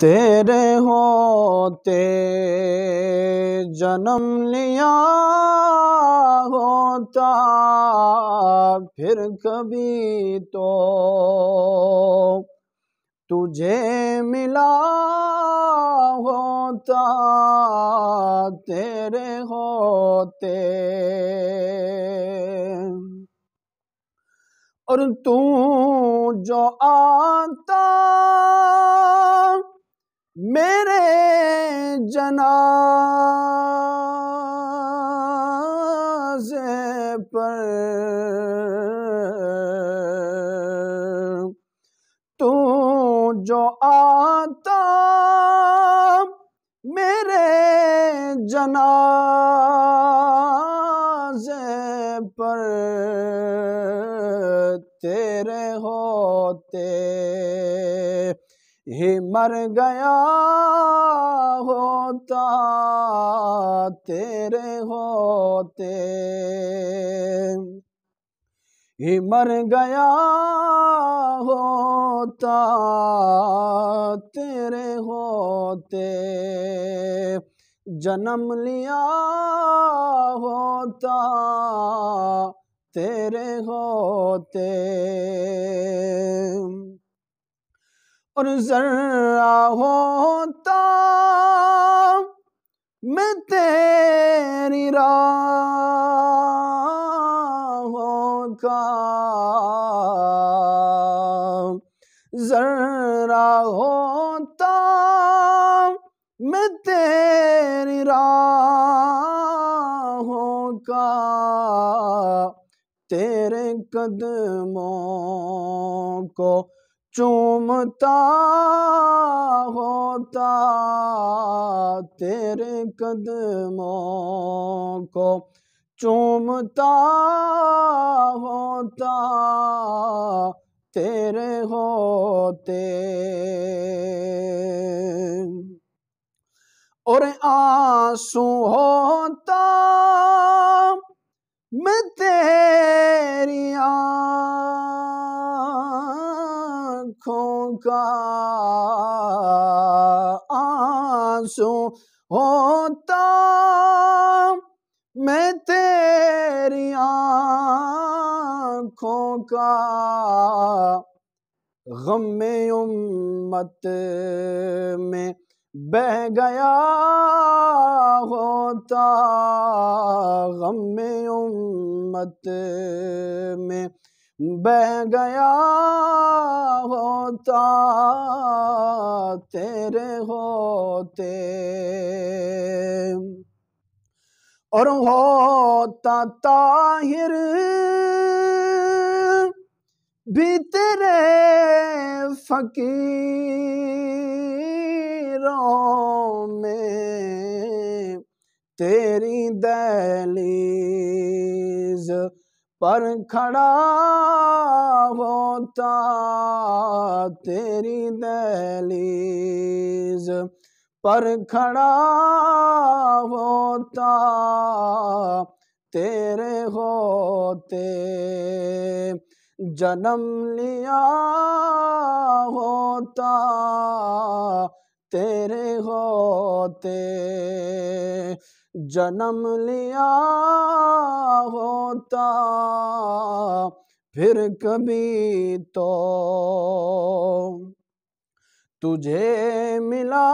تیرے ہوتے جنم لیا ہوتا پھر کبھی تو تجھے ملا ہوتا تیرے ہوتے اور تو جو آتا میرے جنازے پر تو جو آتا میرے جنازے پر تیرے ہوتے ہی مر گیا ہوتا تیرے ہوتے ہی مر گیا ہوتا تیرے ہوتے جنم لیا ہوتا تیرے ہوتے اور ذرہ ہوتا میں تیری راہوں کا ذرہ ہوتا میں تیری راہوں کا تیرے قدموں کو چومتا ہوتا تیرے قدموں کو چومتا ہوتا تیرے ہوتے اور آنسو ہوتا میں تیری آن آنکھوں کا آنسو ہوتا میں تیری آنکھوں کا غم امت میں بہ گیا ہوتا غم امت میں بہ گیا ہوتا تیرے ہوتے اور ہوتا تاہر بھی تیرے فقیروں میں تیری دہلیز پر کھڑا ہوتا تیری دہلیز پر کھڑا ہوتا تیرے ہوتے جنم لیا ہوتا تیرے ہوتے جنم لیا ہوتا پھر کبھی تو تجھے ملا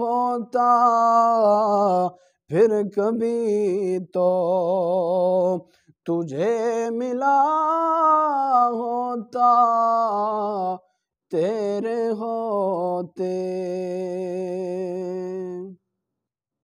ہوتا پھر کبھی تو تجھے ملا ہوتا تیرے ہوتے